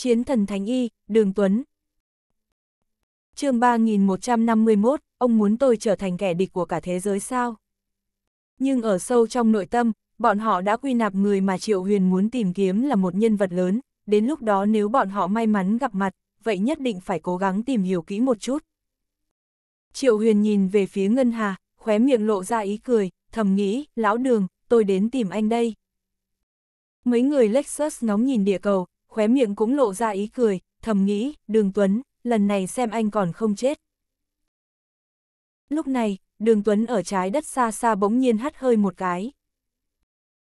Chiến thần Thánh Y, Đường Tuấn. chương 3151, ông muốn tôi trở thành kẻ địch của cả thế giới sao? Nhưng ở sâu trong nội tâm, bọn họ đã quy nạp người mà Triệu Huyền muốn tìm kiếm là một nhân vật lớn, đến lúc đó nếu bọn họ may mắn gặp mặt, vậy nhất định phải cố gắng tìm hiểu kỹ một chút. Triệu Huyền nhìn về phía Ngân Hà, khóe miệng lộ ra ý cười, thầm nghĩ, lão đường, tôi đến tìm anh đây. Mấy người Lexus ngóng nhìn địa cầu, khóe miệng cũng lộ ra ý cười, thầm nghĩ, đường Tuấn, lần này xem anh còn không chết. Lúc này, đường Tuấn ở trái đất xa xa bỗng nhiên hắt hơi một cái.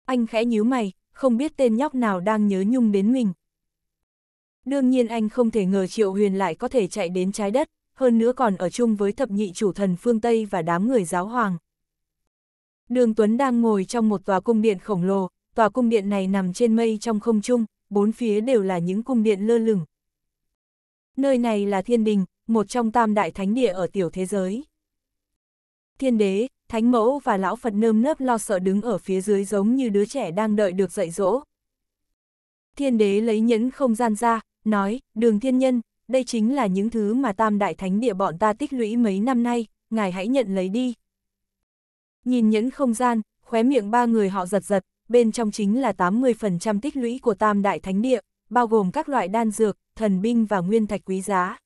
Anh khẽ nhíu mày, không biết tên nhóc nào đang nhớ nhung đến mình. Đương nhiên anh không thể ngờ Triệu Huyền lại có thể chạy đến trái đất, hơn nữa còn ở chung với thập nhị chủ thần phương Tây và đám người giáo hoàng. Đường Tuấn đang ngồi trong một tòa cung điện khổng lồ, tòa cung điện này nằm trên mây trong không trung, bốn phía đều là những cung điện lơ lửng. Nơi này là thiên đình, một trong tam đại thánh địa ở tiểu thế giới. Thiên đế, thánh mẫu và lão Phật nơm nớp lo sợ đứng ở phía dưới giống như đứa trẻ đang đợi được dạy dỗ. Thiên đế lấy nhẫn không gian ra, nói, đường thiên nhân, đây chính là những thứ mà tam đại thánh địa bọn ta tích lũy mấy năm nay, ngài hãy nhận lấy đi. Nhìn nhẫn không gian, khóe miệng ba người họ giật giật, bên trong chính là 80% tích lũy của tam đại thánh địa, bao gồm các loại đan dược, thần binh và nguyên thạch quý giá.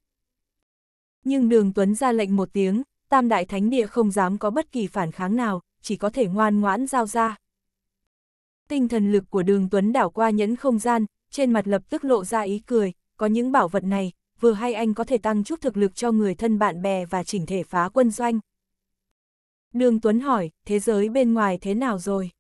Nhưng đường Tuấn ra lệnh một tiếng, tam đại thánh địa không dám có bất kỳ phản kháng nào, chỉ có thể ngoan ngoãn giao ra. Tinh thần lực của đường Tuấn đảo qua nhẫn không gian, trên mặt lập tức lộ ra ý cười, có những bảo vật này, vừa hay anh có thể tăng chút thực lực cho người thân bạn bè và chỉnh thể phá quân doanh. Đường Tuấn hỏi, thế giới bên ngoài thế nào rồi?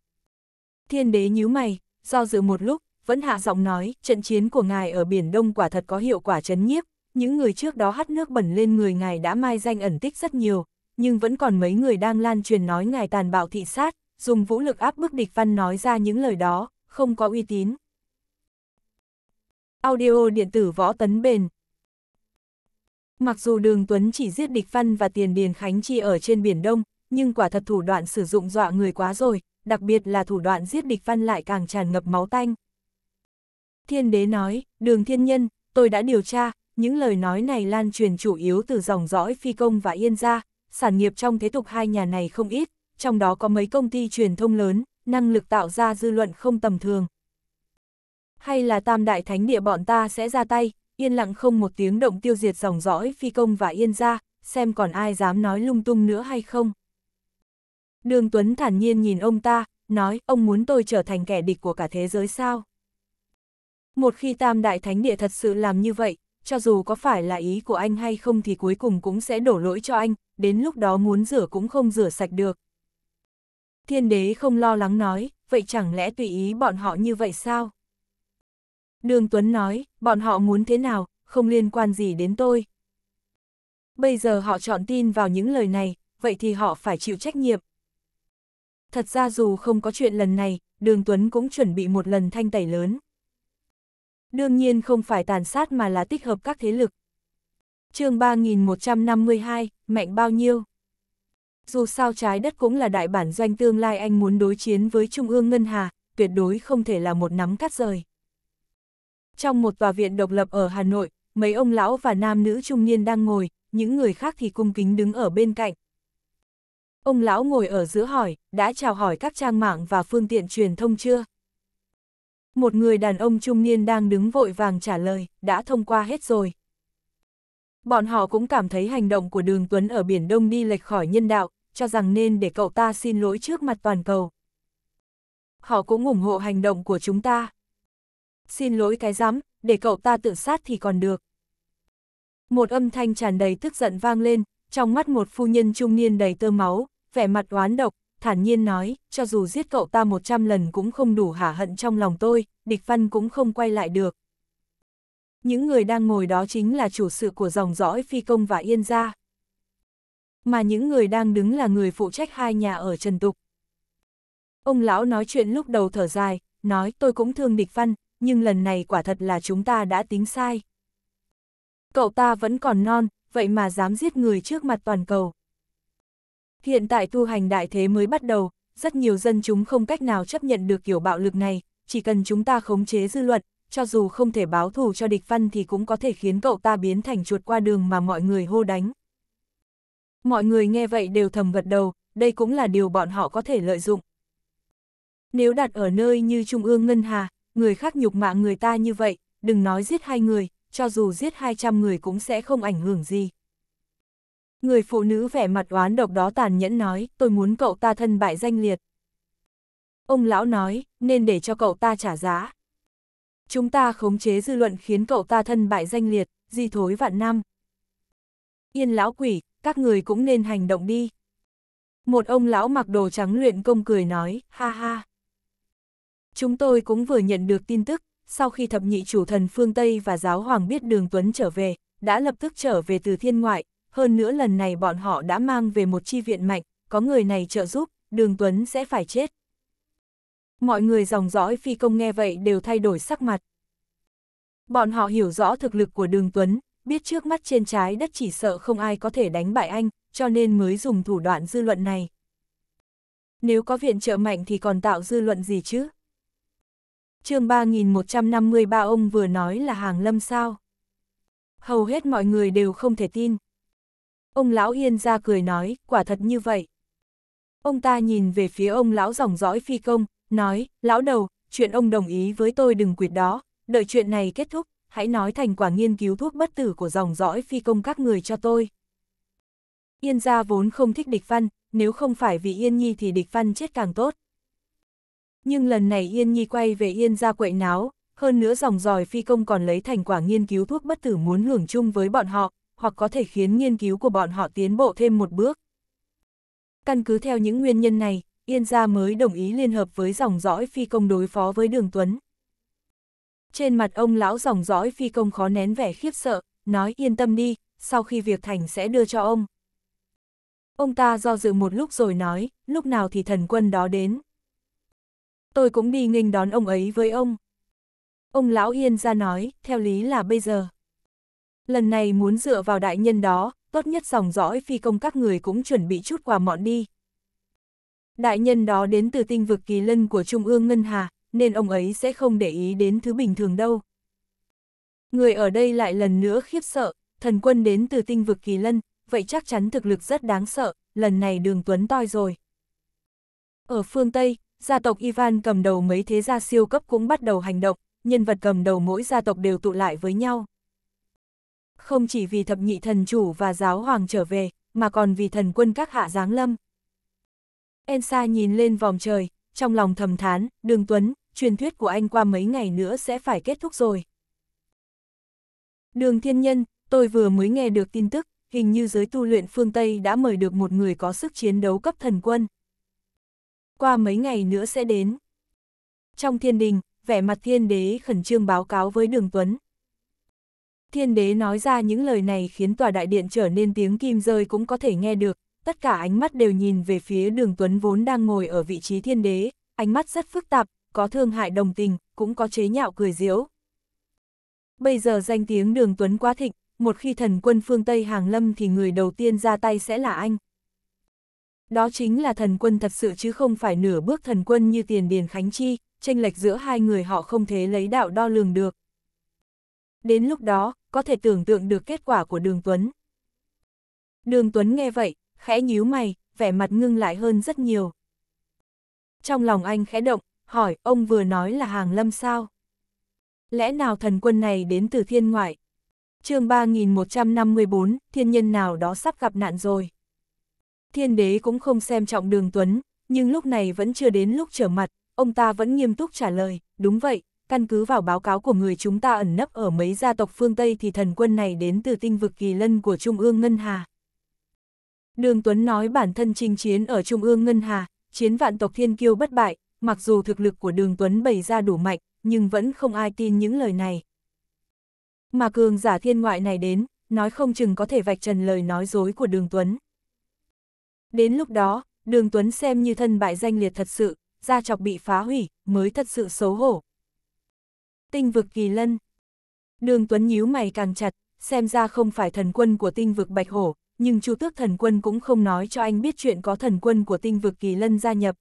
Thiên đế nhíu mày, do dự một lúc, vẫn hạ giọng nói, trận chiến của ngài ở Biển Đông quả thật có hiệu quả chấn nhiếp, những người trước đó hắt nước bẩn lên người ngài đã mai danh ẩn tích rất nhiều, nhưng vẫn còn mấy người đang lan truyền nói ngài tàn bạo thị sát, dùng vũ lực áp bức địch văn nói ra những lời đó, không có uy tín. Audio điện tử võ tấn bền Mặc dù Đường Tuấn chỉ giết địch văn và tiền điền Khánh Chi ở trên Biển Đông, nhưng quả thật thủ đoạn sử dụng dọa người quá rồi, đặc biệt là thủ đoạn giết địch văn lại càng tràn ngập máu tanh. Thiên đế nói, đường thiên nhân, tôi đã điều tra, những lời nói này lan truyền chủ yếu từ dòng dõi phi công và yên gia, sản nghiệp trong thế tục hai nhà này không ít, trong đó có mấy công ty truyền thông lớn, năng lực tạo ra dư luận không tầm thường. Hay là tam đại thánh địa bọn ta sẽ ra tay, yên lặng không một tiếng động tiêu diệt dòng dõi phi công và yên gia, xem còn ai dám nói lung tung nữa hay không. Đường Tuấn thản nhiên nhìn ông ta, nói ông muốn tôi trở thành kẻ địch của cả thế giới sao? Một khi Tam Đại Thánh Địa thật sự làm như vậy, cho dù có phải là ý của anh hay không thì cuối cùng cũng sẽ đổ lỗi cho anh, đến lúc đó muốn rửa cũng không rửa sạch được. Thiên đế không lo lắng nói, vậy chẳng lẽ tùy ý bọn họ như vậy sao? Đường Tuấn nói, bọn họ muốn thế nào, không liên quan gì đến tôi. Bây giờ họ chọn tin vào những lời này, vậy thì họ phải chịu trách nhiệm, Thật ra dù không có chuyện lần này, Đường Tuấn cũng chuẩn bị một lần thanh tẩy lớn. Đương nhiên không phải tàn sát mà là tích hợp các thế lực. chương 3152, mạnh bao nhiêu? Dù sao trái đất cũng là đại bản doanh tương lai anh muốn đối chiến với Trung ương Ngân Hà, tuyệt đối không thể là một nắm cắt rời. Trong một tòa viện độc lập ở Hà Nội, mấy ông lão và nam nữ trung niên đang ngồi, những người khác thì cung kính đứng ở bên cạnh, Ông lão ngồi ở giữa hỏi, đã chào hỏi các trang mạng và phương tiện truyền thông chưa? Một người đàn ông trung niên đang đứng vội vàng trả lời, đã thông qua hết rồi. Bọn họ cũng cảm thấy hành động của Đường Tuấn ở Biển Đông đi lệch khỏi nhân đạo, cho rằng nên để cậu ta xin lỗi trước mặt toàn cầu. Họ cũng ủng hộ hành động của chúng ta. Xin lỗi cái giám, để cậu ta tự sát thì còn được. Một âm thanh tràn đầy tức giận vang lên, trong mắt một phu nhân trung niên đầy tơ máu, vẻ mặt oán độc, thản nhiên nói, cho dù giết cậu ta 100 lần cũng không đủ hả hận trong lòng tôi, địch văn cũng không quay lại được. Những người đang ngồi đó chính là chủ sự của dòng dõi phi công và yên gia. Mà những người đang đứng là người phụ trách hai nhà ở Trần Tục. Ông lão nói chuyện lúc đầu thở dài, nói tôi cũng thương địch văn, nhưng lần này quả thật là chúng ta đã tính sai. Cậu ta vẫn còn non, vậy mà dám giết người trước mặt toàn cầu. Hiện tại tu hành đại thế mới bắt đầu, rất nhiều dân chúng không cách nào chấp nhận được kiểu bạo lực này, chỉ cần chúng ta khống chế dư luận, cho dù không thể báo thù cho địch văn thì cũng có thể khiến cậu ta biến thành chuột qua đường mà mọi người hô đánh. Mọi người nghe vậy đều thầm gật đầu, đây cũng là điều bọn họ có thể lợi dụng. Nếu đặt ở nơi như Trung ương Ngân Hà, người khác nhục mạ người ta như vậy, đừng nói giết hai người, cho dù giết 200 người cũng sẽ không ảnh hưởng gì. Người phụ nữ vẻ mặt oán độc đó tàn nhẫn nói, tôi muốn cậu ta thân bại danh liệt. Ông lão nói, nên để cho cậu ta trả giá. Chúng ta khống chế dư luận khiến cậu ta thân bại danh liệt, di thối vạn năm. Yên lão quỷ, các người cũng nên hành động đi. Một ông lão mặc đồ trắng luyện công cười nói, ha ha. Chúng tôi cũng vừa nhận được tin tức, sau khi thập nhị chủ thần phương Tây và giáo hoàng biết đường Tuấn trở về, đã lập tức trở về từ thiên ngoại, hơn nữa lần này bọn họ đã mang về một chi viện mạnh, có người này trợ giúp, đường Tuấn sẽ phải chết. Mọi người dòng dõi phi công nghe vậy đều thay đổi sắc mặt. Bọn họ hiểu rõ thực lực của đường Tuấn, biết trước mắt trên trái đất chỉ sợ không ai có thể đánh bại anh, cho nên mới dùng thủ đoạn dư luận này. Nếu có viện trợ mạnh thì còn tạo dư luận gì chứ? chương 3153 ông vừa nói là hàng lâm sao. Hầu hết mọi người đều không thể tin. Ông lão Yên ra cười nói, quả thật như vậy. Ông ta nhìn về phía ông lão dòng dõi phi công, nói, lão đầu, chuyện ông đồng ý với tôi đừng quyệt đó, đợi chuyện này kết thúc, hãy nói thành quả nghiên cứu thuốc bất tử của dòng dõi phi công các người cho tôi. Yên gia vốn không thích địch văn, nếu không phải vì Yên Nhi thì địch văn chết càng tốt. Nhưng lần này Yên Nhi quay về Yên gia quậy náo, hơn nữa dòng dòi phi công còn lấy thành quả nghiên cứu thuốc bất tử muốn hưởng chung với bọn họ, hoặc có thể khiến nghiên cứu của bọn họ tiến bộ thêm một bước. Căn cứ theo những nguyên nhân này, Yên Gia mới đồng ý liên hợp với dòng dõi phi công đối phó với Đường Tuấn. Trên mặt ông lão dòng dõi phi công khó nén vẻ khiếp sợ, nói yên tâm đi, sau khi việc thành sẽ đưa cho ông. Ông ta do dự một lúc rồi nói, lúc nào thì thần quân đó đến. Tôi cũng đi nghênh đón ông ấy với ông. Ông lão Yên ra nói, theo lý là bây giờ. Lần này muốn dựa vào đại nhân đó, tốt nhất dòng dõi phi công các người cũng chuẩn bị chút quà mọn đi. Đại nhân đó đến từ tinh vực kỳ lân của Trung ương Ngân Hà, nên ông ấy sẽ không để ý đến thứ bình thường đâu. Người ở đây lại lần nữa khiếp sợ, thần quân đến từ tinh vực kỳ lân, vậy chắc chắn thực lực rất đáng sợ, lần này đường tuấn toi rồi. Ở phương Tây, gia tộc Ivan cầm đầu mấy thế gia siêu cấp cũng bắt đầu hành động, nhân vật cầm đầu mỗi gia tộc đều tụ lại với nhau không chỉ vì thập nhị thần chủ và giáo hoàng trở về, mà còn vì thần quân các hạ giáng lâm. Ensa nhìn lên vòng trời, trong lòng thầm thán, đường Tuấn, truyền thuyết của anh qua mấy ngày nữa sẽ phải kết thúc rồi. Đường Thiên Nhân, tôi vừa mới nghe được tin tức, hình như giới tu luyện phương Tây đã mời được một người có sức chiến đấu cấp thần quân. Qua mấy ngày nữa sẽ đến. Trong thiên đình, vẻ mặt thiên đế khẩn trương báo cáo với đường Tuấn. Thiên đế nói ra những lời này khiến tòa đại điện trở nên tiếng kim rơi cũng có thể nghe được, tất cả ánh mắt đều nhìn về phía đường Tuấn vốn đang ngồi ở vị trí thiên đế, ánh mắt rất phức tạp, có thương hại đồng tình, cũng có chế nhạo cười diễu. Bây giờ danh tiếng đường Tuấn quá thịnh, một khi thần quân phương Tây hàng lâm thì người đầu tiên ra tay sẽ là anh. Đó chính là thần quân thật sự chứ không phải nửa bước thần quân như tiền điền Khánh Chi, tranh lệch giữa hai người họ không thể lấy đạo đo lường được. Đến lúc đó, có thể tưởng tượng được kết quả của Đường Tuấn. Đường Tuấn nghe vậy, khẽ nhíu mày, vẻ mặt ngưng lại hơn rất nhiều. Trong lòng anh khẽ động, hỏi ông vừa nói là hàng lâm sao? Lẽ nào thần quân này đến từ thiên ngoại? chương 3154, thiên nhân nào đó sắp gặp nạn rồi. Thiên đế cũng không xem trọng đường Tuấn, nhưng lúc này vẫn chưa đến lúc trở mặt, ông ta vẫn nghiêm túc trả lời, đúng vậy, căn cứ vào báo cáo của người chúng ta ẩn nấp ở mấy gia tộc phương Tây thì thần quân này đến từ tinh vực kỳ lân của Trung ương Ngân Hà. Đường Tuấn nói bản thân chinh chiến ở Trung ương Ngân Hà, chiến vạn tộc thiên kiêu bất bại, mặc dù thực lực của đường Tuấn bày ra đủ mạnh, nhưng vẫn không ai tin những lời này. Mà cường giả thiên ngoại này đến, nói không chừng có thể vạch trần lời nói dối của đường Tuấn. Đến lúc đó, đường Tuấn xem như thân bại danh liệt thật sự, gia chọc bị phá hủy, mới thật sự xấu hổ, tinh vực kỳ lân. Đường Tuấn nhíu mày càng chặt, xem ra không phải thần quân của tinh vực bạch hổ, nhưng chu tước thần quân cũng không nói cho anh biết chuyện có thần quân của tinh vực kỳ lân gia nhập.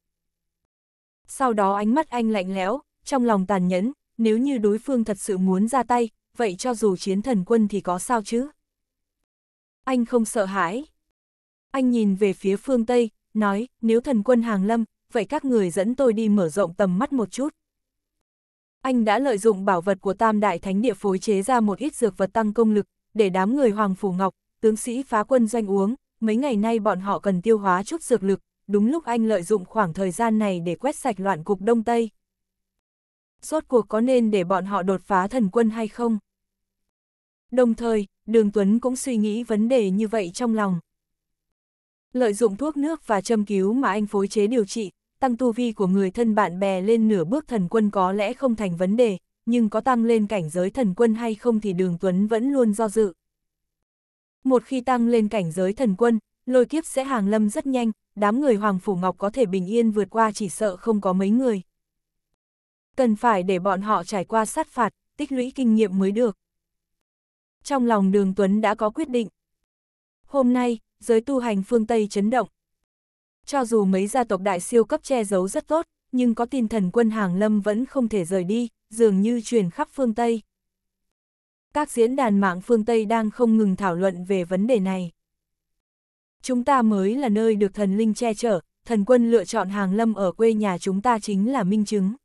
Sau đó ánh mắt anh lạnh lẽo, trong lòng tàn nhẫn, nếu như đối phương thật sự muốn ra tay, vậy cho dù chiến thần quân thì có sao chứ? Anh không sợ hãi. Anh nhìn về phía phương Tây, nói, nếu thần quân hàng lâm, vậy các người dẫn tôi đi mở rộng tầm mắt một chút. Anh đã lợi dụng bảo vật của Tam Đại Thánh Địa phối chế ra một ít dược vật tăng công lực, để đám người Hoàng Phủ Ngọc, tướng sĩ phá quân doanh uống, mấy ngày nay bọn họ cần tiêu hóa chút dược lực, đúng lúc anh lợi dụng khoảng thời gian này để quét sạch loạn cục Đông Tây. Rốt cuộc có nên để bọn họ đột phá thần quân hay không? Đồng thời, Đường Tuấn cũng suy nghĩ vấn đề như vậy trong lòng. Lợi dụng thuốc nước và châm cứu mà anh phối chế điều trị, tăng tu vi của người thân bạn bè lên nửa bước thần quân có lẽ không thành vấn đề, nhưng có tăng lên cảnh giới thần quân hay không thì đường Tuấn vẫn luôn do dự. Một khi tăng lên cảnh giới thần quân, lôi kiếp sẽ hàng lâm rất nhanh, đám người Hoàng Phủ Ngọc có thể bình yên vượt qua chỉ sợ không có mấy người. Cần phải để bọn họ trải qua sát phạt, tích lũy kinh nghiệm mới được. Trong lòng đường Tuấn đã có quyết định. Hôm nay, giới tu hành phương Tây chấn động, cho dù mấy gia tộc đại siêu cấp che giấu rất tốt, nhưng có tin thần quân hàng lâm vẫn không thể rời đi, dường như truyền khắp phương Tây. Các diễn đàn mạng phương Tây đang không ngừng thảo luận về vấn đề này. Chúng ta mới là nơi được thần linh che chở, thần quân lựa chọn hàng lâm ở quê nhà chúng ta chính là minh chứng.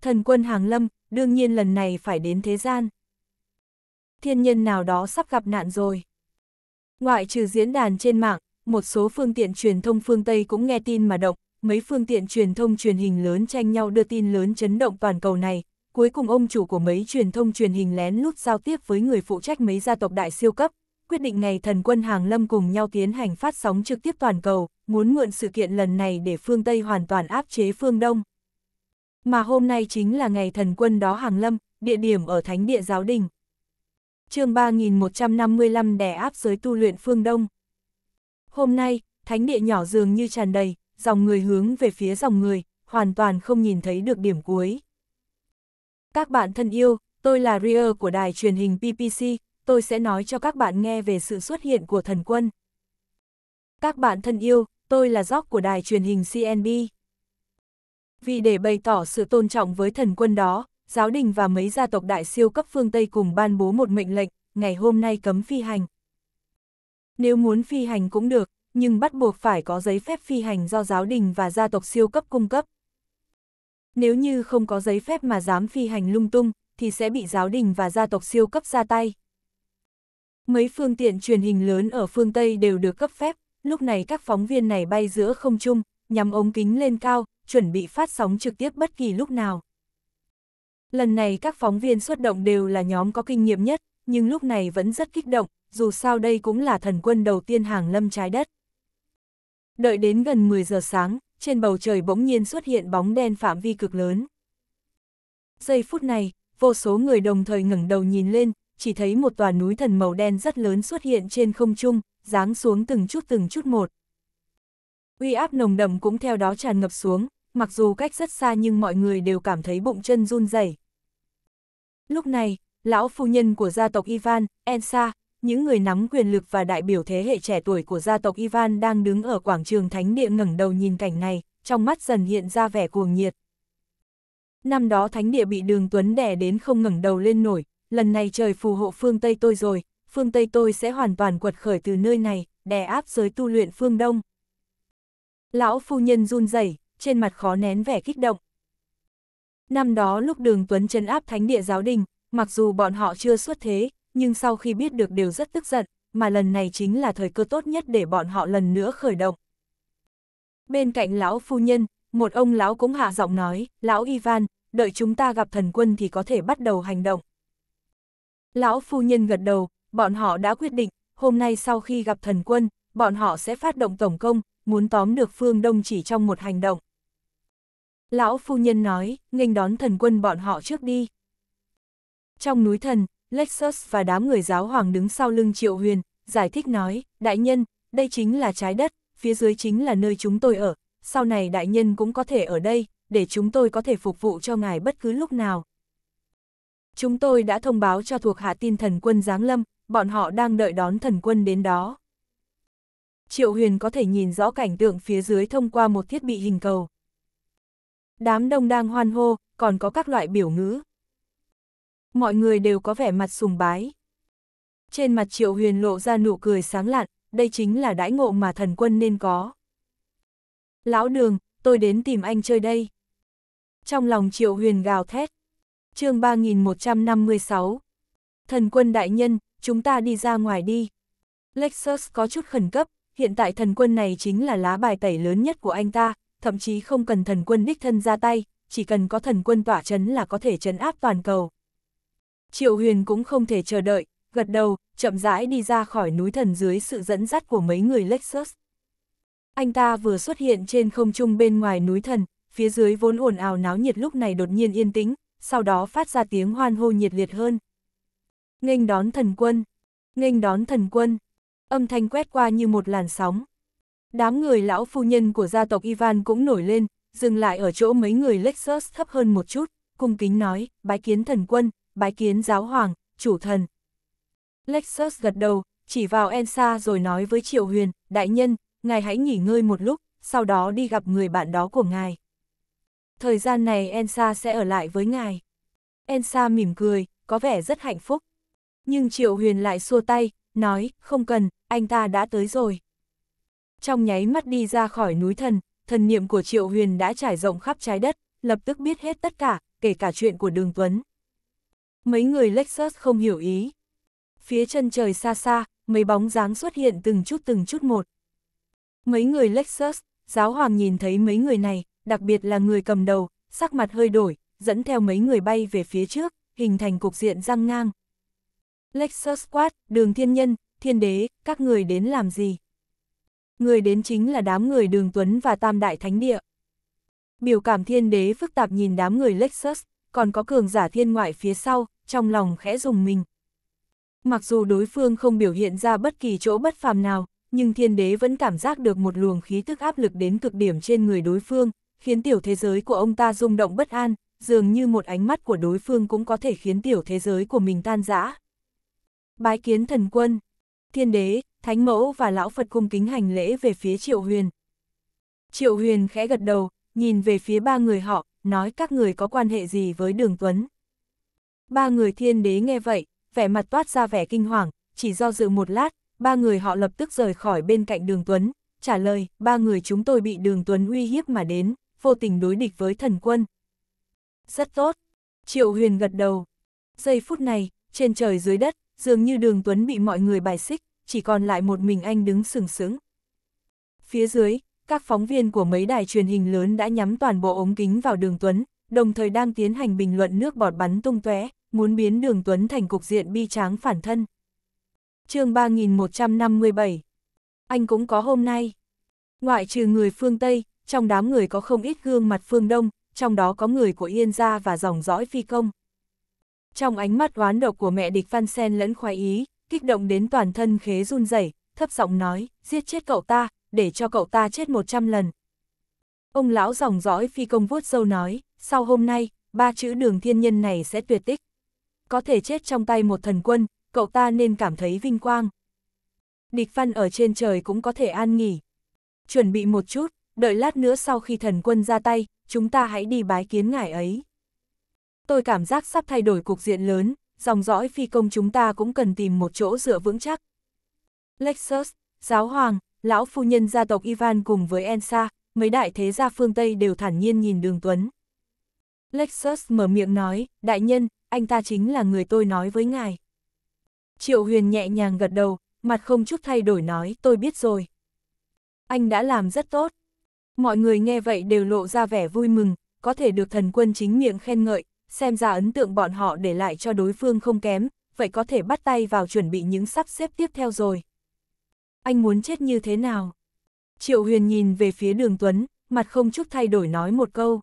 Thần quân hàng lâm, đương nhiên lần này phải đến thế gian. Thiên nhân nào đó sắp gặp nạn rồi. Ngoại trừ diễn đàn trên mạng, một số phương tiện truyền thông phương Tây cũng nghe tin mà động, mấy phương tiện truyền thông truyền hình lớn tranh nhau đưa tin lớn chấn động toàn cầu này. Cuối cùng ông chủ của mấy truyền thông truyền hình lén lút giao tiếp với người phụ trách mấy gia tộc đại siêu cấp, quyết định ngày thần quân hàng lâm cùng nhau tiến hành phát sóng trực tiếp toàn cầu, muốn mượn sự kiện lần này để phương Tây hoàn toàn áp chế phương Đông. Mà hôm nay chính là ngày thần quân đó hàng lâm, địa điểm ở Thánh địa Giáo Đình. chương 3155 đè áp giới tu luyện phương Đông. Hôm nay, thánh địa nhỏ dường như tràn đầy, dòng người hướng về phía dòng người, hoàn toàn không nhìn thấy được điểm cuối. Các bạn thân yêu, tôi là Ria của đài truyền hình PPC, tôi sẽ nói cho các bạn nghe về sự xuất hiện của thần quân. Các bạn thân yêu, tôi là Jock của đài truyền hình CNB. Vì để bày tỏ sự tôn trọng với thần quân đó, giáo đình và mấy gia tộc đại siêu cấp phương Tây cùng ban bố một mệnh lệnh, ngày hôm nay cấm phi hành. Nếu muốn phi hành cũng được, nhưng bắt buộc phải có giấy phép phi hành do giáo đình và gia tộc siêu cấp cung cấp. Nếu như không có giấy phép mà dám phi hành lung tung, thì sẽ bị giáo đình và gia tộc siêu cấp ra tay. Mấy phương tiện truyền hình lớn ở phương Tây đều được cấp phép, lúc này các phóng viên này bay giữa không trung, nhắm ống kính lên cao, chuẩn bị phát sóng trực tiếp bất kỳ lúc nào. Lần này các phóng viên xuất động đều là nhóm có kinh nghiệm nhất, nhưng lúc này vẫn rất kích động, dù sao đây cũng là thần quân đầu tiên hàng lâm trái đất. Đợi đến gần 10 giờ sáng, trên bầu trời bỗng nhiên xuất hiện bóng đen phạm vi cực lớn. Giây phút này, vô số người đồng thời ngẩng đầu nhìn lên, chỉ thấy một tòa núi thần màu đen rất lớn xuất hiện trên không trung, giáng xuống từng chút từng chút một. Uy áp nồng đậm cũng theo đó tràn ngập xuống, mặc dù cách rất xa nhưng mọi người đều cảm thấy bụng chân run rẩy. Lúc này, lão phu nhân của gia tộc Ivan, Ensa, những người nắm quyền lực và đại biểu thế hệ trẻ tuổi của gia tộc Ivan đang đứng ở quảng trường thánh địa ngẩng đầu nhìn cảnh này, trong mắt dần hiện ra vẻ cuồng nhiệt. Năm đó thánh địa bị đường Tuấn đè đến không ngẩng đầu lên nổi, lần này trời phù hộ phương Tây tôi rồi, phương Tây tôi sẽ hoàn toàn quật khởi từ nơi này, đè áp giới tu luyện phương Đông. Lão phu nhân run rẩy, trên mặt khó nén vẻ kích động. Năm đó lúc đường Tuấn chấn áp thánh địa giáo đình, mặc dù bọn họ chưa xuất thế, nhưng sau khi biết được đều rất tức giận, mà lần này chính là thời cơ tốt nhất để bọn họ lần nữa khởi động. Bên cạnh lão phu nhân, một ông lão cũng hạ giọng nói, lão Ivan, đợi chúng ta gặp thần quân thì có thể bắt đầu hành động. Lão phu nhân gật đầu, bọn họ đã quyết định, hôm nay sau khi gặp thần quân, bọn họ sẽ phát động tổng công, muốn tóm được phương Đông chỉ trong một hành động. Lão phu nhân nói, nghênh đón thần quân bọn họ trước đi. Trong núi thần, Lexus và đám người giáo hoàng đứng sau lưng Triệu Huyền, giải thích nói, đại nhân, đây chính là trái đất, phía dưới chính là nơi chúng tôi ở, sau này đại nhân cũng có thể ở đây, để chúng tôi có thể phục vụ cho ngài bất cứ lúc nào. Chúng tôi đã thông báo cho thuộc hạ tin thần quân Giáng Lâm, bọn họ đang đợi đón thần quân đến đó. Triệu Huyền có thể nhìn rõ cảnh tượng phía dưới thông qua một thiết bị hình cầu. Đám đông đang hoan hô, còn có các loại biểu ngữ, mọi người đều có vẻ mặt sùng bái. Trên mặt Triệu Huyền lộ ra nụ cười sáng lạn, đây chính là đãi ngộ mà thần quân nên có. Lão đường, tôi đến tìm anh chơi đây. Trong lòng Triệu Huyền gào thét. chương 3156. Thần quân đại nhân, chúng ta đi ra ngoài đi. Lexus có chút khẩn cấp, hiện tại thần quân này chính là lá bài tẩy lớn nhất của anh ta, thậm chí không cần thần quân đích thân ra tay, chỉ cần có thần quân tỏa chấn là có thể chấn áp toàn cầu. Triệu Huyền cũng không thể chờ đợi, gật đầu, chậm rãi đi ra khỏi núi thần dưới sự dẫn dắt của mấy người Lexus. Anh ta vừa xuất hiện trên không trung bên ngoài núi thần, phía dưới vốn ồn ào náo nhiệt lúc này đột nhiên yên tĩnh, sau đó phát ra tiếng hoan hô nhiệt liệt hơn. Nghênh đón thần quân, nghênh đón thần quân, âm thanh quét qua như một làn sóng. Đám người lão phu nhân của gia tộc Ivan cũng nổi lên, dừng lại ở chỗ mấy người Lexus thấp hơn một chút, cung kính nói, bái kiến thần quân, bái kiến giáo hoàng, chủ thần. Lexus gật đầu, chỉ vào Ensa rồi nói với Triệu Huyền, đại nhân, ngài hãy nghỉ ngơi một lúc, sau đó đi gặp người bạn đó của ngài. Thời gian này Ensa sẽ ở lại với ngài. Ensa mỉm cười, có vẻ rất hạnh phúc. Nhưng Triệu Huyền lại xua tay, nói, không cần, anh ta đã tới rồi. Trong nháy mắt đi ra khỏi núi thần, thần niệm của Triệu Huyền đã trải rộng khắp trái đất, lập tức biết hết tất cả, kể cả chuyện của Đường Tuấn mấy người Lexus không hiểu ý. Phía chân trời xa xa, mấy bóng dáng xuất hiện từng chút từng chút một. Mấy người Lexus, giáo hoàng nhìn thấy mấy người này, đặc biệt là người cầm đầu, sắc mặt hơi đổi, dẫn theo mấy người bay về phía trước, hình thành cục diện răng ngang. Lexus quát, đường thiên nhân, thiên đế, các người đến làm gì? Người đến chính là đám người đường Tuấn và Tam Đại Thánh Địa. Biểu cảm thiên đế phức tạp nhìn đám người Lexus, còn có cường giả thiên ngoại phía sau, trong lòng khẽ dùng mình. Mặc dù đối phương không biểu hiện ra bất kỳ chỗ bất phàm nào, nhưng thiên đế vẫn cảm giác được một luồng khí tức áp lực đến cực điểm trên người đối phương, khiến tiểu thế giới của ông ta rung động bất an, dường như một ánh mắt của đối phương cũng có thể khiến tiểu thế giới của mình tan rã. Bái kiến thần quân, thiên đế, thánh mẫu và lão Phật cung kính hành lễ về phía Triệu Huyền. Triệu Huyền khẽ gật đầu, nhìn về phía ba người họ, nói các người có quan hệ gì với Đường Tuấn. Ba người thiên đế nghe vậy, vẻ mặt toát ra vẻ kinh hoàng, chỉ do dự một lát, ba người họ lập tức rời khỏi bên cạnh đường Tuấn, trả lời, ba người chúng tôi bị đường Tuấn uy hiếp mà đến, vô tình đối địch với thần quân. Rất tốt. Triệu Huyền gật đầu. Giây phút này, trên trời dưới đất, dường như đường Tuấn bị mọi người bài xích, chỉ còn lại một mình anh đứng sừng sững. Phía dưới, các phóng viên của mấy đài truyền hình lớn đã nhắm toàn bộ ống kính vào đường Tuấn, đồng thời đang tiến hành bình luận nước bọt bắn tung tóe, muốn biến Đường Tuấn thành cục diện bi tráng phản thân. chương 3157 Anh cũng có hôm nay. Ngoại trừ người phương Tây, trong đám người có không ít gương mặt phương Đông, trong đó có người của Yên Gia và dòng dõi phi công. Trong ánh mắt oán độc của mẹ địch Phan Sen lẫn khoái ý, kích động đến toàn thân khế run rẩy thấp giọng nói, giết chết cậu ta, để cho cậu ta chết 100 lần, Ông lão dòng dõi phi công vuốt dâu nói, sau hôm nay, ba chữ đường thiên nhân này sẽ tuyệt tích. Có thể chết trong tay một thần quân, cậu ta nên cảm thấy vinh quang. Địch văn ở trên trời cũng có thể an nghỉ. Chuẩn bị một chút, đợi lát nữa sau khi thần quân ra tay, chúng ta hãy đi bái kiến ngài ấy. Tôi cảm giác sắp thay đổi cục diện lớn, dòng dõi phi công chúng ta cũng cần tìm một chỗ dựa vững chắc. Lexus, Giáo Hoàng, Lão Phu Nhân gia tộc Ivan cùng với Ensa, mấy đại thế gia phương Tây đều thản nhiên nhìn đường Tuấn. Lexus mở miệng nói, đại nhân, anh ta chính là người tôi nói với ngài. Triệu huyền nhẹ nhàng gật đầu, mặt không chút thay đổi nói, tôi biết rồi. Anh đã làm rất tốt. Mọi người nghe vậy đều lộ ra vẻ vui mừng, có thể được thần quân chính miệng khen ngợi, xem ra ấn tượng bọn họ để lại cho đối phương không kém, vậy có thể bắt tay vào chuẩn bị những sắp xếp tiếp theo rồi. Anh muốn chết như thế nào? Triệu Huyền nhìn về phía đường Tuấn, mặt không chút thay đổi nói một câu.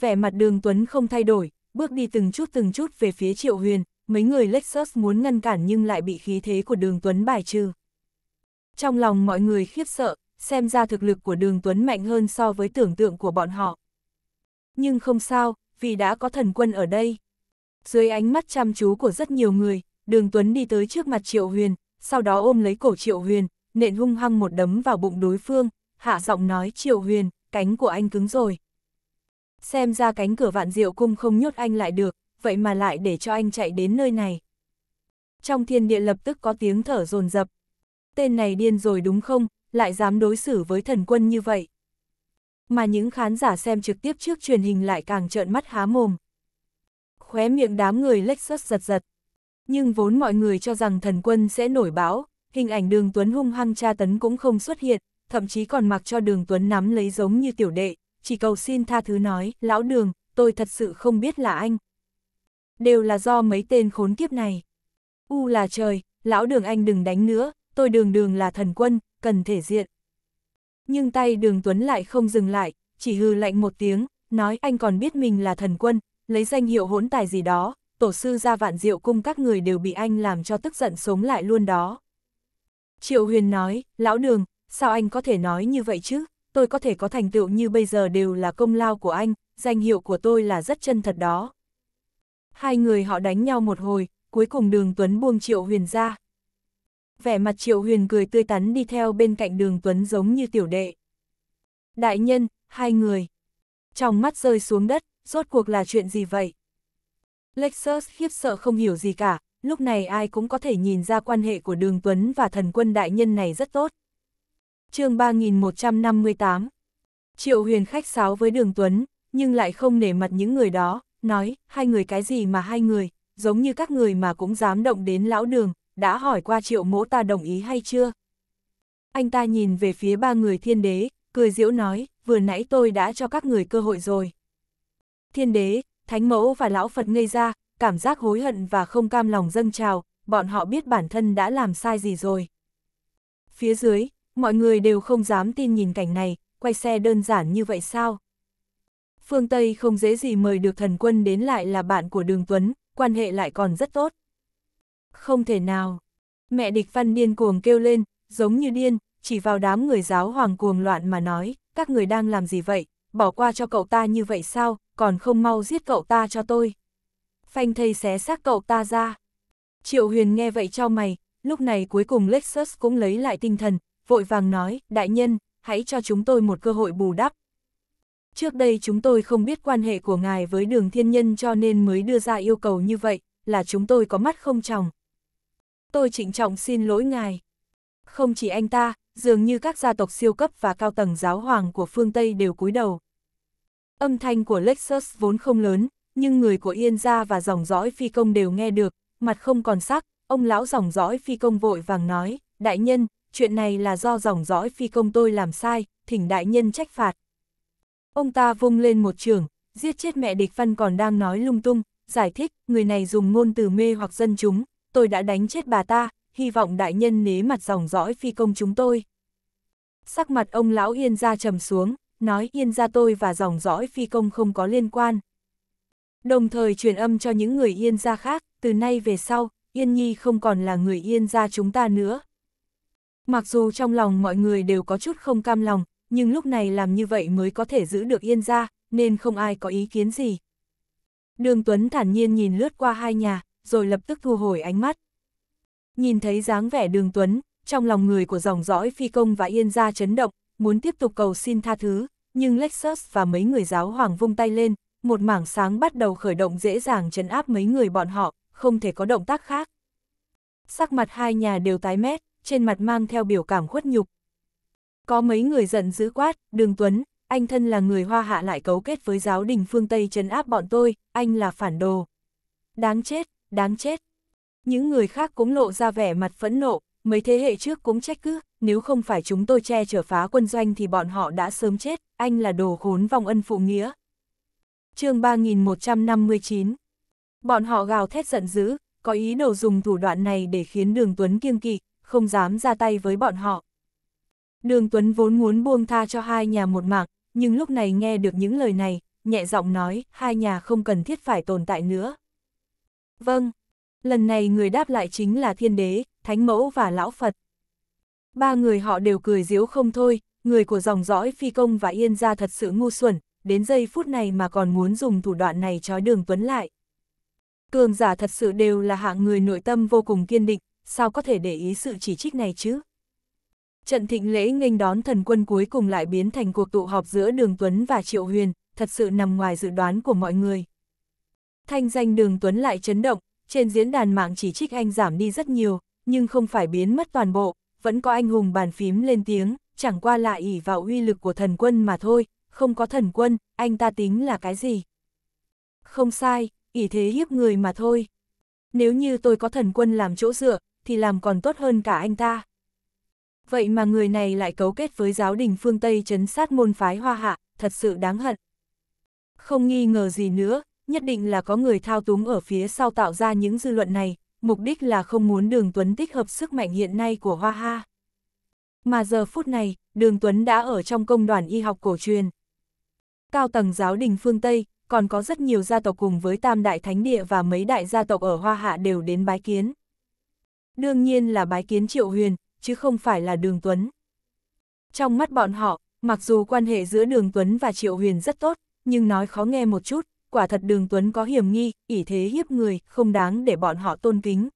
Vẻ mặt đường Tuấn không thay đổi, bước đi từng chút từng chút về phía Triệu Huyền, mấy người Lexus muốn ngăn cản nhưng lại bị khí thế của đường Tuấn bài trừ. Trong lòng mọi người khiếp sợ, xem ra thực lực của đường Tuấn mạnh hơn so với tưởng tượng của bọn họ. Nhưng không sao, vì đã có thần quân ở đây. Dưới ánh mắt chăm chú của rất nhiều người, đường Tuấn đi tới trước mặt Triệu Huyền, sau đó ôm lấy cổ Triệu Huyền, nện hung hăng một đấm vào bụng đối phương, hạ giọng nói Triệu Huyền, cánh của anh cứng rồi. Xem ra cánh cửa vạn diệu cung không nhốt anh lại được, vậy mà lại để cho anh chạy đến nơi này. Trong thiên địa lập tức có tiếng thở dồn dập Tên này điên rồi đúng không, lại dám đối xử với thần quân như vậy. Mà những khán giả xem trực tiếp trước truyền hình lại càng trợn mắt há mồm. Khóe miệng đám người lách sất giật giật. Nhưng vốn mọi người cho rằng thần quân sẽ nổi báo, hình ảnh đường Tuấn hung hăng tra tấn cũng không xuất hiện, thậm chí còn mặc cho đường Tuấn nắm lấy giống như tiểu đệ, chỉ cầu xin tha thứ nói, lão đường, tôi thật sự không biết là anh. Đều là do mấy tên khốn kiếp này. U là trời, lão đường anh đừng đánh nữa, tôi đường đường là thần quân, cần thể diện. Nhưng tay đường Tuấn lại không dừng lại, chỉ hư lạnh một tiếng, nói anh còn biết mình là thần quân, lấy danh hiệu hỗn tài gì đó, tổ sư ra vạn diệu cung các người đều bị anh làm cho tức giận sống lại luôn đó. Triệu Huyền nói, lão đường, sao anh có thể nói như vậy chứ, tôi có thể có thành tựu như bây giờ đều là công lao của anh, danh hiệu của tôi là rất chân thật đó. Hai người họ đánh nhau một hồi, cuối cùng đường Tuấn buông Triệu Huyền ra. Vẻ mặt Triệu Huyền cười tươi tắn đi theo bên cạnh đường Tuấn giống như tiểu đệ. Đại nhân, hai người. Trong mắt rơi xuống đất, rốt cuộc là chuyện gì vậy? Lexus khiếp sợ không hiểu gì cả, lúc này ai cũng có thể nhìn ra quan hệ của Đường Tuấn và thần quân đại nhân này rất tốt. chương 3158 Triệu huyền khách sáo với Đường Tuấn, nhưng lại không nể mặt những người đó, nói, hai người cái gì mà hai người, giống như các người mà cũng dám động đến lão đường, đã hỏi qua triệu mỗ ta đồng ý hay chưa? Anh ta nhìn về phía ba người thiên đế, cười diễu nói, vừa nãy tôi đã cho các người cơ hội rồi. Thiên đế, thánh mẫu và lão Phật ngây ra, cảm giác hối hận và không cam lòng dâng trào, bọn họ biết bản thân đã làm sai gì rồi. Phía dưới, mọi người đều không dám tin nhìn cảnh này, quay xe đơn giản như vậy sao? Phương Tây không dễ gì mời được thần quân đến lại là bạn của Đường Tuấn, quan hệ lại còn rất tốt. Không thể nào. Mẹ địch văn điên cuồng kêu lên, giống như điên, chỉ vào đám người giáo hoàng cuồng loạn mà nói, các người đang làm gì vậy, bỏ qua cho cậu ta như vậy sao, còn không mau giết cậu ta cho tôi phanh thây xé xác cậu ta ra. Triệu Huyền nghe vậy cho mày, lúc này cuối cùng Lexus cũng lấy lại tinh thần, vội vàng nói, đại nhân, hãy cho chúng tôi một cơ hội bù đắp. Trước đây chúng tôi không biết quan hệ của ngài với đường thiên nhân cho nên mới đưa ra yêu cầu như vậy, là chúng tôi có mắt không tròng. Tôi trịnh trọng xin lỗi ngài. Không chỉ anh ta, dường như các gia tộc siêu cấp và cao tầng giáo hoàng của phương Tây đều cúi đầu. Âm thanh của Lexus vốn không lớn, nhưng người của Yên gia và dòng dõi phi công đều nghe được, mặt không còn sắc, ông lão dòng dõi phi công vội vàng nói, đại nhân, chuyện này là do dòng dõi phi công tôi làm sai, thỉnh đại nhân trách phạt. Ông ta vung lên một trường, giết chết mẹ địch văn còn đang nói lung tung, giải thích, người này dùng ngôn từ mê hoặc dân chúng, tôi đã đánh chết bà ta, hy vọng đại nhân nế mặt dòng dõi phi công chúng tôi. Sắc mặt ông lão Yên gia trầm xuống, nói Yên gia tôi và dòng dõi phi công không có liên quan đồng thời truyền âm cho những người Yên gia khác, từ nay về sau, Yên Nhi không còn là người Yên gia chúng ta nữa. Mặc dù trong lòng mọi người đều có chút không cam lòng, nhưng lúc này làm như vậy mới có thể giữ được Yên gia, nên không ai có ý kiến gì. Đường Tuấn thản nhiên nhìn lướt qua hai nhà, rồi lập tức thu hồi ánh mắt. Nhìn thấy dáng vẻ đường Tuấn, trong lòng người của dòng dõi phi công và Yên gia chấn động, muốn tiếp tục cầu xin tha thứ, nhưng Lexus và mấy người giáo hoàng vung tay lên, một mảng sáng bắt đầu khởi động dễ dàng chấn áp mấy người bọn họ, không thể có động tác khác. Sắc mặt hai nhà đều tái mét, trên mặt mang theo biểu cảm khuất nhục. Có mấy người giận dữ quát, Đường Tuấn, anh thân là người hoa hạ lại cấu kết với giáo đình phương Tây chấn áp bọn tôi, anh là phản đồ. Đáng chết, đáng chết. Những người khác cũng lộ ra vẻ mặt phẫn nộ, mấy thế hệ trước cũng trách cứ, nếu không phải chúng tôi che chở phá quân doanh thì bọn họ đã sớm chết, anh là đồ khốn vong ân phụ nghĩa, chương 3159. Bọn họ gào thét giận dữ, có ý đồ dùng thủ đoạn này để khiến Đường Tuấn kiêng kỵ, không dám ra tay với bọn họ. Đường Tuấn vốn muốn buông tha cho hai nhà một mạng, nhưng lúc này nghe được những lời này, nhẹ giọng nói, hai nhà không cần thiết phải tồn tại nữa. Vâng, lần này người đáp lại chính là Thiên Đế, Thánh Mẫu và Lão Phật. Ba người họ đều cười diếu không thôi, người của dòng dõi phi công và yên gia thật sự ngu xuẩn, đến giây phút này mà còn muốn dùng thủ đoạn này trói đường Tuấn lại. Cường giả thật sự đều là hạng người nội tâm vô cùng kiên định, sao có thể để ý sự chỉ trích này chứ? Trận thịnh lễ nghênh đón thần quân cuối cùng lại biến thành cuộc tụ họp giữa Đường Tuấn và Triệu Huyền, thật sự nằm ngoài dự đoán của mọi người. Thanh danh Đường Tuấn lại chấn động, trên diễn đàn mạng chỉ trích anh giảm đi rất nhiều, nhưng không phải biến mất toàn bộ, vẫn có anh hùng bàn phím lên tiếng, chẳng qua lại ỉ vào uy lực của thần quân mà thôi, không có thần quân, anh ta tính là cái gì? Không sai, ỷ thế hiếp người mà thôi. Nếu như tôi có thần quân làm chỗ dựa, thì làm còn tốt hơn cả anh ta. Vậy mà người này lại cấu kết với giáo đình phương Tây chấn sát môn phái hoa hạ, thật sự đáng hận. Không nghi ngờ gì nữa, nhất định là có người thao túng ở phía sau tạo ra những dư luận này, mục đích là không muốn đường Tuấn tích hợp sức mạnh hiện nay của Hoa Ha. Mà giờ phút này, đường Tuấn đã ở trong công đoàn y học cổ truyền, cao tầng giáo đình phương Tây, còn có rất nhiều gia tộc cùng với tam đại thánh địa và mấy đại gia tộc ở Hoa Hạ đều đến bái kiến. Đương nhiên là bái kiến Triệu Huyền, chứ không phải là Đường Tuấn. Trong mắt bọn họ, mặc dù quan hệ giữa Đường Tuấn và Triệu Huyền rất tốt, nhưng nói khó nghe một chút, quả thật Đường Tuấn có hiểm nghi, ỷ thế hiếp người, không đáng để bọn họ tôn kính.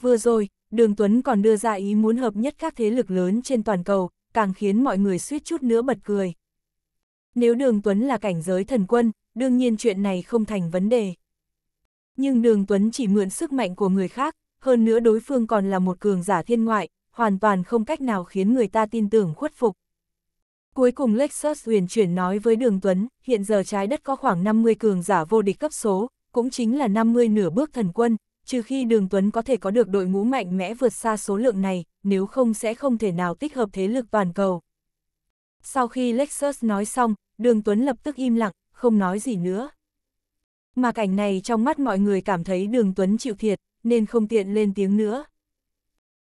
Vừa rồi, Đường Tuấn còn đưa ra ý muốn hợp nhất các thế lực lớn trên toàn cầu, càng khiến mọi người suýt chút nữa bật cười. Nếu đường Tuấn là cảnh giới thần quân, đương nhiên chuyện này không thành vấn đề. Nhưng đường Tuấn chỉ mượn sức mạnh của người khác, hơn nữa đối phương còn là một cường giả thiên ngoại, hoàn toàn không cách nào khiến người ta tin tưởng khuất phục. Cuối cùng Lexus huyền chuyển nói với Đường Tuấn, hiện giờ trái đất có khoảng 50 cường giả vô địch cấp số, cũng chính là 50 nửa bước thần quân, trừ khi Đường Tuấn có thể có được đội ngũ mạnh mẽ vượt xa số lượng này, nếu không sẽ không thể nào tích hợp thế lực toàn cầu. Sau khi Lexus nói xong, Đường Tuấn lập tức im lặng, không nói gì nữa. Mà cảnh này trong mắt mọi người cảm thấy Đường Tuấn chịu thiệt, nên không tiện lên tiếng nữa.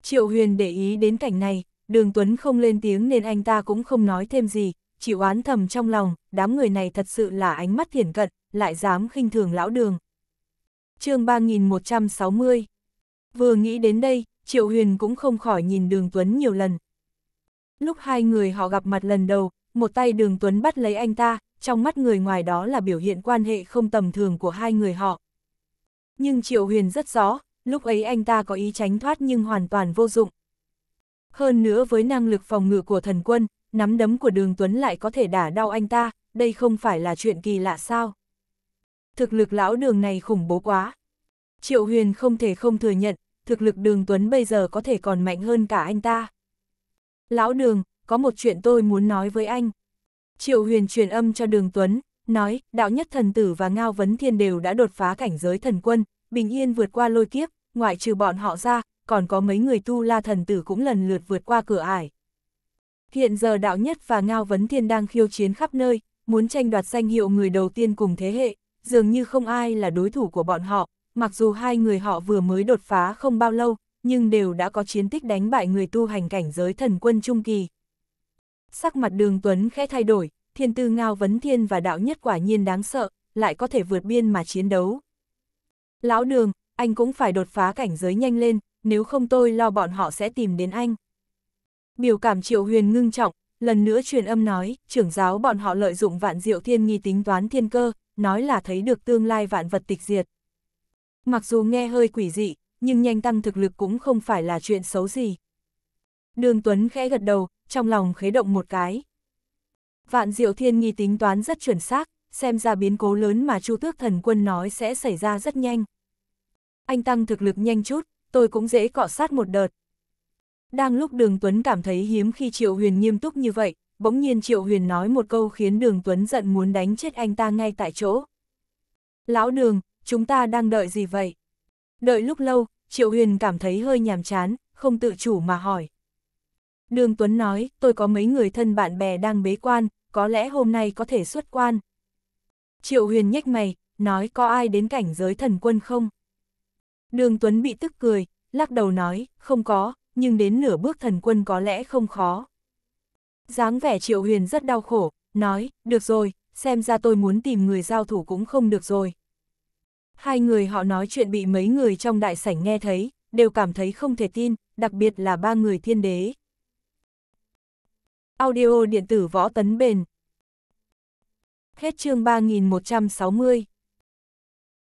Triệu Huyền để ý đến cảnh này, Đường Tuấn không lên tiếng nên anh ta cũng không nói thêm gì, chịu oán thầm trong lòng, đám người này thật sự là ánh mắt thiển cận, lại dám khinh thường lão đường. chương 3160 Vừa nghĩ đến đây, Triệu Huyền cũng không khỏi nhìn Đường Tuấn nhiều lần, Lúc hai người họ gặp mặt lần đầu, một tay đường Tuấn bắt lấy anh ta, trong mắt người ngoài đó là biểu hiện quan hệ không tầm thường của hai người họ. Nhưng Triệu Huyền rất rõ, lúc ấy anh ta có ý tránh thoát nhưng hoàn toàn vô dụng. Hơn nữa với năng lực phòng ngự của thần quân, nắm đấm của đường Tuấn lại có thể đả đau anh ta, đây không phải là chuyện kỳ lạ sao. Thực lực lão đường này khủng bố quá. Triệu Huyền không thể không thừa nhận, thực lực đường Tuấn bây giờ có thể còn mạnh hơn cả anh ta. Lão đường, có một chuyện tôi muốn nói với anh. Triệu huyền truyền âm cho đường Tuấn, nói, đạo nhất thần tử và Ngao Vấn Thiên đều đã đột phá cảnh giới thần quân, bình yên vượt qua lôi kiếp, ngoại trừ bọn họ ra, còn có mấy người tu la thần tử cũng lần lượt vượt qua cửa ải. Hiện giờ đạo nhất và Ngao Vấn Thiên đang khiêu chiến khắp nơi, muốn tranh đoạt danh hiệu người đầu tiên cùng thế hệ, dường như không ai là đối thủ của bọn họ, mặc dù hai người họ vừa mới đột phá không bao lâu, nhưng đều đã có chiến tích đánh bại người tu hành cảnh giới thần quân trung kỳ. Sắc mặt đường Tuấn khẽ thay đổi, thiên tư ngao vấn thiên và đạo nhất quả nhiên đáng sợ, lại có thể vượt biên mà chiến đấu. Lão đường, anh cũng phải đột phá cảnh giới nhanh lên, nếu không tôi lo bọn họ sẽ tìm đến anh. Biểu cảm triệu huyền ngưng trọng, lần nữa truyền âm nói, trưởng giáo bọn họ lợi dụng vạn diệu thiên nghi tính toán thiên cơ, nói là thấy được tương lai vạn vật tịch diệt. Mặc dù nghe hơi quỷ dị, nhưng nhanh tăng thực lực cũng không phải là chuyện xấu gì. Đường Tuấn khẽ gật đầu, trong lòng khế động một cái. Vạn Diệu Thiên nghi tính toán rất chuẩn xác, xem ra biến cố lớn mà Chu Tước Thần Quân nói sẽ xảy ra rất nhanh. Anh tăng thực lực nhanh chút, tôi cũng dễ cọ sát một đợt. Đang lúc Đường Tuấn cảm thấy hiếm khi Triệu Huyền nghiêm túc như vậy, bỗng nhiên Triệu Huyền nói một câu khiến Đường Tuấn giận muốn đánh chết anh ta ngay tại chỗ. Lão Đường, chúng ta đang đợi gì vậy? Đợi lúc lâu, Triệu Huyền cảm thấy hơi nhàm chán, không tự chủ mà hỏi. Đường Tuấn nói, tôi có mấy người thân bạn bè đang bế quan, có lẽ hôm nay có thể xuất quan. Triệu Huyền nhếch mày, nói có ai đến cảnh giới thần quân không? Đường Tuấn bị tức cười, lắc đầu nói, không có, nhưng đến nửa bước thần quân có lẽ không khó. dáng vẻ Triệu Huyền rất đau khổ, nói, được rồi, xem ra tôi muốn tìm người giao thủ cũng không được rồi. Hai người họ nói chuyện bị mấy người trong đại sảnh nghe thấy, đều cảm thấy không thể tin, đặc biệt là ba người thiên đế. Audio điện tử võ tấn bền. Hết chương 3160